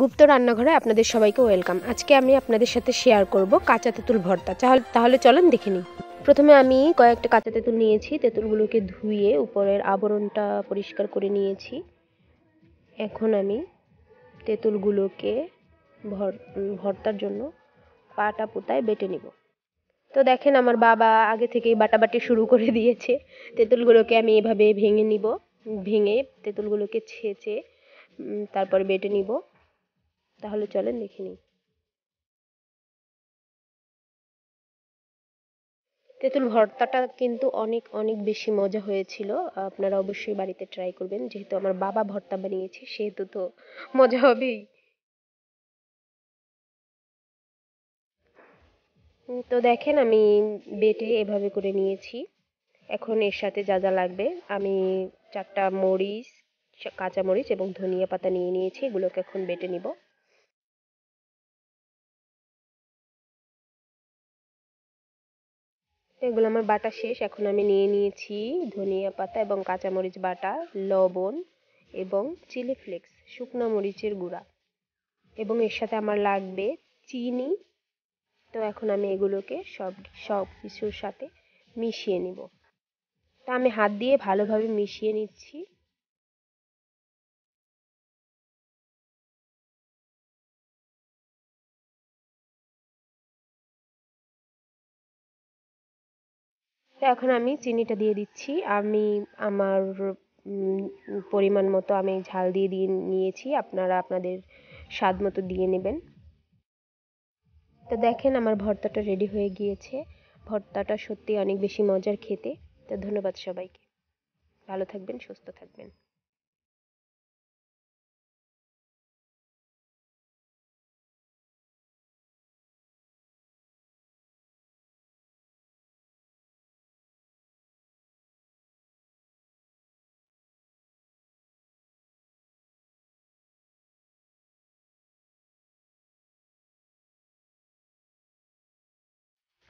গুপ্ত রান্নাঘরে আপনাদের সবাইকে ওয়েলকাম আজকে আমি আপনাদের সাথে শেয়ার করব কাঁচা তেঁতুল ভর্তা তাহলে চলেন দেখে নিই প্রথমে আমি কয়েকটা কাঁচা তেঁতুল নিয়েছি তেঁতুলগুলোকে ধুয়ে উপরের আবরণটা পরিষ্কার করে নিয়েছি এখন আমি তেঁতুলগুলোকে ভর ভর্তার জন্য পাটা পোতায় বেটে নিব তো দেখেন আমার বাবা আগে থেকেই বাটাবাটি শুরু করে দিয়েছে তেঁতুলগুলোকে আমি এভাবে ভেঙে নিব ভেঙে তেঁতুলগুলোকে ছেঁচে তারপর বেটে নিব তাহলে চলেন দেখে নিই তেঁতুল ভর্তাটা কিন্তু অনেক অনেক বেশি মজা হয়েছিল আপনারা অবশ্যই বাড়িতে ট্রাই করবেন যেহেতু আমার বাবা ভর্তা বানিয়েছে সেহেতু তো মজা হবেই তো দেখেন আমি বেটে এভাবে করে নিয়েছি এখন এর সাথে যা যা লাগবে আমি চারটা মরিচ কাঁচামরিচ এবং ধনিয়া পাতা নিয়ে নিয়েছি এগুলোকে এখন বেটে নিব এগুলো আমার বাটা শেষ এখন আমি নিয়ে নিয়েছি ধনিয়া পাতা এবং কাঁচামরিচ বাটা লবণ এবং চিলি ফ্লেক্স শুকনো মরিচের গুঁড়া এবং এর সাথে আমার লাগবে চিনি তো এখন আমি এগুলোকে সব সব কিছুর সাথে মিশিয়ে নিব তা আমি হাত দিয়ে ভালোভাবে মিশিয়ে নিচ্ছি তো এখন আমি চিনিটা দিয়ে দিচ্ছি আমি আমার পরিমাণ মতো আমি ঝাল দিয়ে দিয়ে নিয়েছি আপনারা আপনাদের স্বাদ মতো দিয়ে নেবেন তো দেখেন আমার ভর্তাটা রেডি হয়ে গিয়েছে ভর্তাটা সত্যি অনেক বেশি মজার খেতে তো ধন্যবাদ সবাইকে ভালো থাকবেন সুস্থ থাকবেন